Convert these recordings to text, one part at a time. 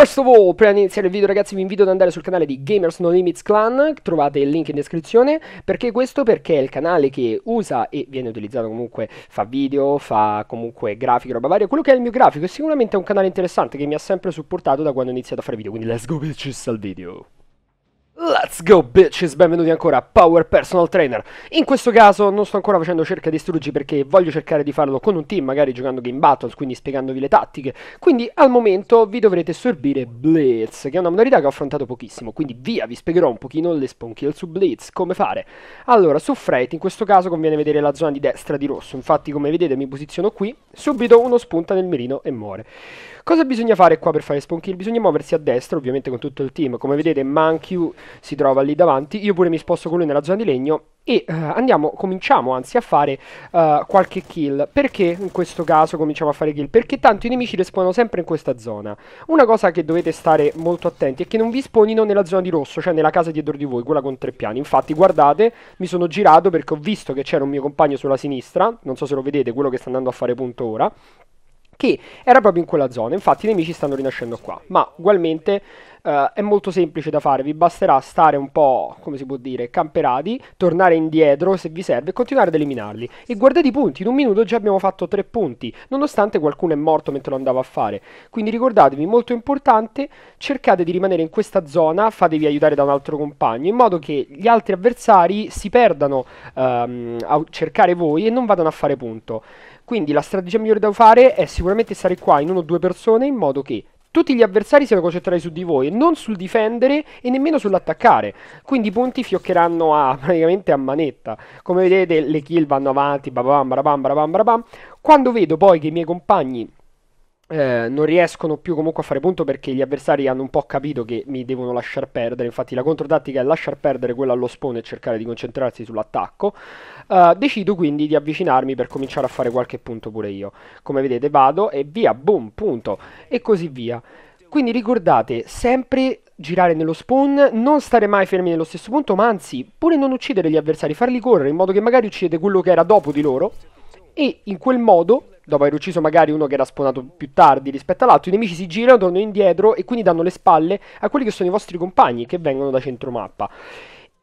First of all, prima di iniziare il video ragazzi vi invito ad andare sul canale di Gamers No Limits Clan, trovate il link in descrizione, perché questo? Perché è il canale che usa e viene utilizzato comunque, fa video, fa comunque grafico, roba varia, quello che è il mio grafico, e sicuramente è un canale interessante che mi ha sempre supportato da quando ho iniziato a fare video, quindi let's go bitches al video! Let's go bitches, benvenuti ancora a Power Personal Trainer. In questo caso non sto ancora facendo cerca e distruggi perché voglio cercare di farlo con un team, magari giocando game battles, quindi spiegandovi le tattiche. Quindi al momento vi dovrete sorbire Blitz, che è una modalità che ho affrontato pochissimo, quindi via, vi spiegherò un pochino le spawn kill su Blitz, come fare. Allora, su Freight in questo caso conviene vedere la zona di destra di rosso, infatti come vedete mi posiziono qui, subito uno spunta nel mirino e muore. Cosa bisogna fare qua per fare spawn kill? Bisogna muoversi a destra, ovviamente con tutto il team, come vedete Mankiu si trova lì davanti, io pure mi sposto con lui nella zona di legno e uh, andiamo, cominciamo anzi a fare uh, qualche kill. Perché in questo caso cominciamo a fare kill? Perché tanto i nemici respawnano sempre in questa zona. Una cosa che dovete stare molto attenti è che non vi spawnino nella zona di rosso, cioè nella casa dietro di voi, quella con tre piani. Infatti, guardate, mi sono girato perché ho visto che c'era un mio compagno sulla sinistra, non so se lo vedete, quello che sta andando a fare punto ora, che era proprio in quella zona. Infatti i nemici stanno rinascendo qua, ma ugualmente Uh, è molto semplice da fare, vi basterà stare un po', come si può dire, camperati, tornare indietro se vi serve e continuare ad eliminarli. E guardate i punti, in un minuto già abbiamo fatto tre punti, nonostante qualcuno è morto mentre lo andava a fare. Quindi ricordatevi, molto importante, cercate di rimanere in questa zona, fatevi aiutare da un altro compagno, in modo che gli altri avversari si perdano um, a cercare voi e non vadano a fare punto. Quindi la strategia migliore da fare è sicuramente stare qua in uno o due persone in modo che tutti gli avversari siano concentrati su di voi, e non sul difendere e nemmeno sull'attaccare. Quindi i punti fioccheranno a, praticamente a manetta. Come vedete le kill vanno avanti, babam, babam, babam, babam. Quando vedo poi che i miei compagni eh, non riescono più comunque a fare punto perché gli avversari hanno un po' capito che mi devono lasciar perdere. Infatti, la controtattica è lasciar perdere quella allo spawn e cercare di concentrarsi sull'attacco. Eh, decido quindi di avvicinarmi per cominciare a fare qualche punto pure io. Come vedete, vado e via, boom, punto, e così via. Quindi ricordate sempre girare nello spawn, non stare mai fermi nello stesso punto, ma anzi, pure non uccidere gli avversari, farli correre in modo che magari uccidete quello che era dopo di loro e in quel modo dopo aver ucciso magari uno che era spawnato più tardi rispetto all'altro, i nemici si girano, tornano indietro e quindi danno le spalle a quelli che sono i vostri compagni che vengono da centro mappa.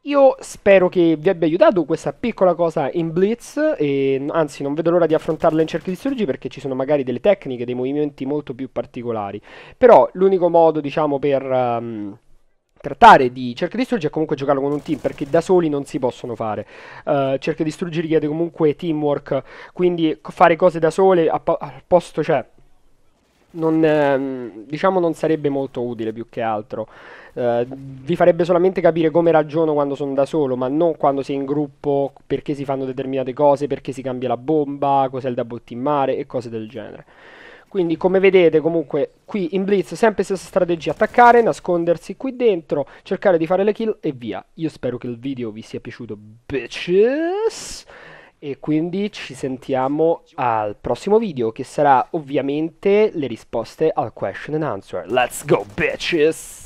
Io spero che vi abbia aiutato questa piccola cosa in Blitz, e, anzi non vedo l'ora di affrontarla in cerchio di Surgi perché ci sono magari delle tecniche, dei movimenti molto più particolari. Però l'unico modo, diciamo, per... Um, trattare di cerca di distruggere e comunque giocarlo con un team perché da soli non si possono fare. Uh, cerca di distruggere richiede comunque teamwork, quindi fare cose da sole a, po a posto cioè non, ehm, diciamo non sarebbe molto utile più che altro. Eh, vi farebbe solamente capire come ragiono quando sono da solo, ma non quando sei in gruppo, perché si fanno determinate cose, perché si cambia la bomba, cos'è il double mare e cose del genere. Quindi come vedete comunque qui in blitz sempre stessa strategia, attaccare, nascondersi qui dentro, cercare di fare le kill e via. Io spero che il video vi sia piaciuto, bitches! E quindi ci sentiamo al prossimo video che sarà ovviamente le risposte al question and answer. Let's go bitches!